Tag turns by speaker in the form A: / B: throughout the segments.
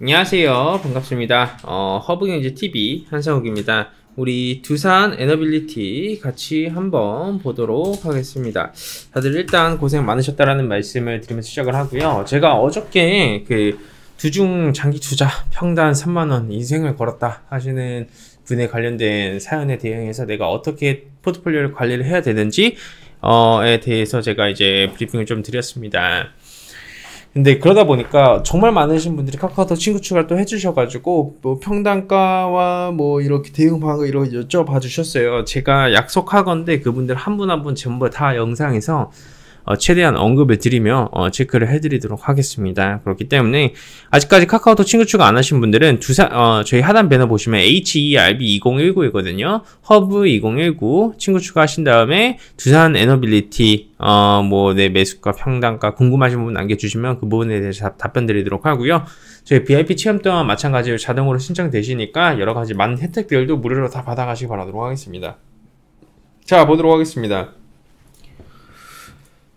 A: 안녕하세요. 반갑습니다. 어, 허브경제TV 한상욱입니다. 우리 두산 에너빌리티 같이 한번 보도록 하겠습니다. 다들 일단 고생 많으셨다라는 말씀을 드리면서 시작을 하고요. 제가 어저께 그 두중 장기 투자 평단 3만원 인생을 걸었다 하시는 분에 관련된 사연에 대응해서 내가 어떻게 포트폴리오를 관리를 해야 되는지에 어 대해서 제가 이제 브리핑을 좀 드렸습니다. 근데 그러다 보니까 정말 많으신 분들이 카카오톡 친구 추가를 또 해주셔가지고 뭐 평단가와 뭐 이렇게 대응 방법 이런 여쭤봐 주셨어요. 제가 약속하건데 그분들 한 분 한 분 전부 다 영상에서 어, 최대한 언급을 드리며 어, 체크를 해드리도록 하겠습니다. 그렇기 때문에 아직까지 카카오톡 친구 추가 안 하신 분들은 두사, 어, 저희 하단 배너 보시면 HERB2019이거든요. 허브 2019 친구 추가하신 다음에 두산 에너빌리티 어, 뭐, 내 네, 매수가, 평당가 궁금하신 분 남겨주시면 그 부분에 대해서 답변 드리도록 하고요. 저희 VIP 체험 또한 마찬가지로 자동으로 신청되시니까 여러 가지 많은 혜택들도 무료로 다 받아가시기 바라도록 하겠습니다. 자, 보도록 하겠습니다.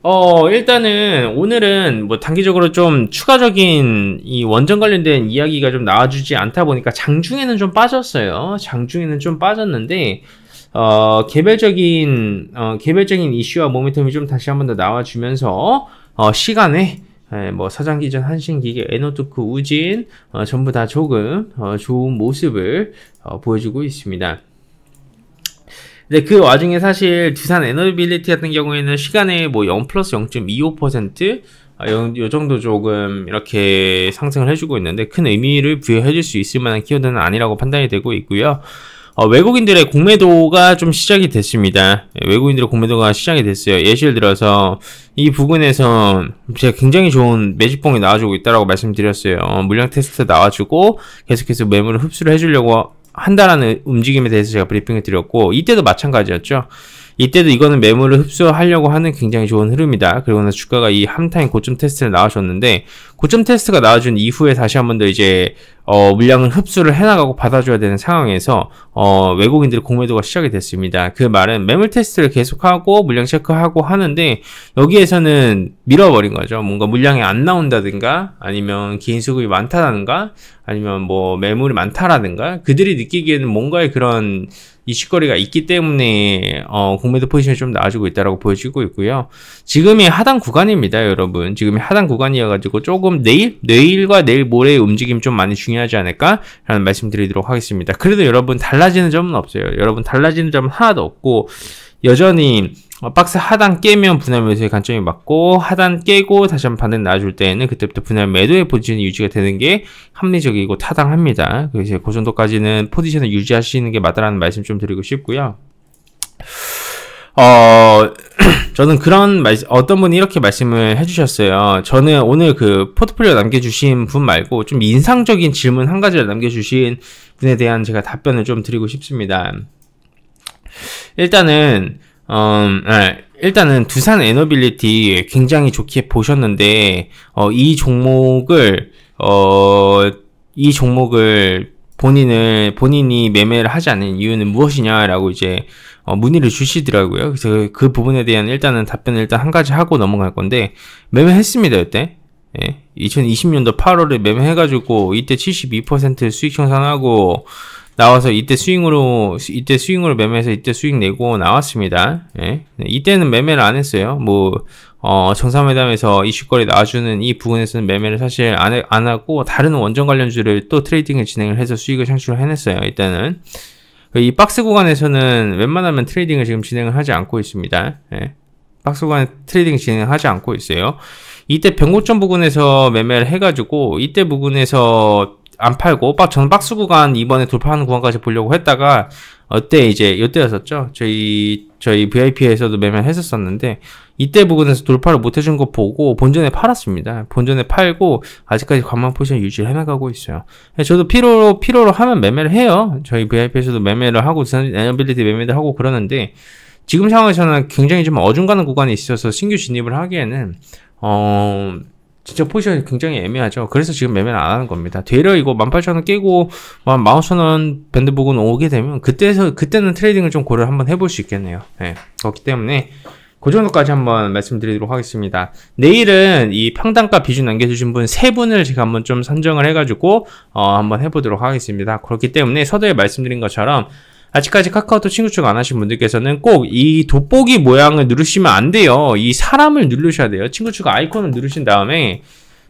A: 어, 일단은 오늘은 뭐 단기적으로 좀 추가적인 이 원전 관련된 이야기가 좀 나와주지 않다 보니까 장중에는 좀 빠졌어요. 장중에는 좀 빠졌는데, 어, 개별적인, 어, 개별적인 이슈와 모멘텀이 좀 다시 한번 더 나와주면서, 어, 시간에 예, 뭐 사장기전 한신기계 에너토크 우진 어, 전부 다 조금 어, 좋은 모습을 어, 보여주고 있습니다. 근데 그 와중에 사실 두산 에너빌리티 같은 경우에는 시간에 뭐 0 플러스 0.25%요 아, 정도 조금 이렇게 상승을 해주고 있는데 큰 의미를 부여해줄 수 있을 만한 키워드는 아니라고 판단이 되고 있고요. 어, 외국인들의 공매도가 좀 시작이 됐습니다. 예, 외국인들의 공매도가 시작이 됐어요. 예시를 들어서 이 부근에서 제가 굉장히 좋은 매직봉이 나와주고 있다고 말씀드렸어요. 물량 테스트 나와주고 계속해서 매물을 흡수를 해주려고 한다라는 움직임에 대해서 제가 브리핑을 드렸고 이때도 마찬가지였죠. 이때도 이거는 매물을 흡수하려고 하는 굉장히 좋은 흐름이다. 그리고 나서 주가가 이 함타임 고점 테스트를 나와줬는데 고점 테스트가 나와준 이후에 다시 한 번 더 이제 어, 물량을 흡수를 해나가고 받아줘야 되는 상황에서 어, 외국인들의 공매도가 시작이 됐습니다. 그 말은 매물 테스트를 계속하고 물량 체크하고 하는데 여기에서는 밀어버린 거죠. 뭔가 물량이 안 나온다든가 아니면 개인 수급이 많다든가 아니면 뭐 매물이 많다라든가 그들이 느끼기에는 뭔가의 그런 이슈거리가 있기 때문에 어, 공매도 포지션이 좀 나아지고 있다라고 보여지고 있고요. 지금이 하단 구간입니다, 여러분. 지금이 하단 구간이어가지고 조금 내일, 내일과 내일 모레의 움직임 좀 많이 중요하지 않을까라는 말씀드리도록 하겠습니다. 그래도 여러분 달라지는 점은 없어요. 여러분 달라지는 점은 하나도 없고 여전히 어, 박스 하단 깨면 분할 매수의 관점이 맞고 하단 깨고 다시 한번 반등 나와줄 때에는 그때부터 분할 매도의 포지션이 유지가 되는 게 합리적이고 타당합니다. 그래서 제그 정도까지는 포지션을 유지하시는 게 맞다라는 말씀 좀 드리고 싶고요. 어, 저는 그런 말, 어떤 분이 이렇게 말씀을 해주셨어요. 저는 오늘 그 포트폴리오 남겨주신 분 말고 좀 인상적인 질문 한 가지를 남겨주신 분에 대한 제가 답변을 좀 드리고 싶습니다. 일단은, 어, 네. 일단은 두산 에너빌리티 굉장히 좋게 보셨는데 어, 이 종목을 어, 이 종목을 본인을 본인이 매매를 하지 않는 이유는 무엇이냐라고 이제 어, 문의를 주시더라고요. 그래서 그 부분에 대한 일단은 답변을 일단 한 가지 하고 넘어갈 건데 매매했습니다 이때. 예, 2020년도 8월에 매매해가지고 이때 72% 수익 형성하고 나와서 이때 수익으로 이때 수익으로 매매해서 이때 수익 내고 나왔습니다. 예. 네, 이때는 매매를 안 했어요. 뭐 어, 정상회담에서 이슈거리 나와주는 이 부분에서는 매매를 사실 안, 해, 안 하고 다른 원전 관련주를 또 트레이딩을 진행을 해서 수익을 창출을 해냈어요. 일단은 이 박스 구간에서는 웬만하면 트레이딩을 지금 진행을 하지 않고 있습니다. 예. 박스 구간 트레이딩 진행하지 을 않고 있어요. 이때 변곡점 부근에서 매매를 해가지고 이때 부근에서 안 팔고 전박스 구간 이번에 돌파하는 구간까지 보려고 했다가 어때 이제 이때였었죠 저희 저희 VIP에서도 매매했었었는데 이때 부근에서 돌파를 못 해준 거 보고 본전에 팔았습니다 본전에 팔고 아직까지 관망 포지션 유지를 해나가고 있어요 네, 저도 피로로 피로로 하면 매매를 해요 저희 VIP에서도 매매를 하고 에너빌리티 매매를 하고 그러는데 지금 상황에서는 굉장히 좀 어중간한 구간이 있어서 신규 진입을 하기에는 어 진짜 포지션이 굉장히 애매하죠. 그래서 지금 매매를 안 하는 겁니다. 되려 이거 18,000원 깨고 15,000원 밴드 부근 오게 되면 그때서 그때는 트레이딩을 좀 고려를 한번 해볼 수 있겠네요. 네. 그렇기 때문에 그 정도까지 한번 말씀드리도록 하겠습니다. 내일은 이 평단가 비중 남겨주신 분 세 분을 제가 한번 좀 선정을 해가지고 어, 한번 해보도록 하겠습니다. 그렇기 때문에 서두에 말씀드린 것처럼 아직까지 카카오톡 친구 추가 안 하신 분들께서는 꼭 이 돋보기 모양을 누르시면 안 돼요. 이 사람을 누르셔야 돼요. 친구 추가 아이콘을 누르신 다음에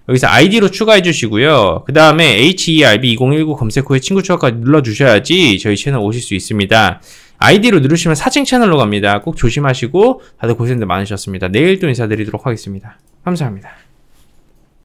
A: 여기서 아이디로 추가해 주시고요. 그 다음에 HERB2019 검색 후에 친구 추가까지 눌러 주셔야지 저희 채널 오실 수 있습니다. 아이디로 누르시면 사칭 채널로 갑니다. 꼭 조심하시고 다들 고생들 많으셨습니다. 내일 또 인사드리도록 하겠습니다. 감사합니다.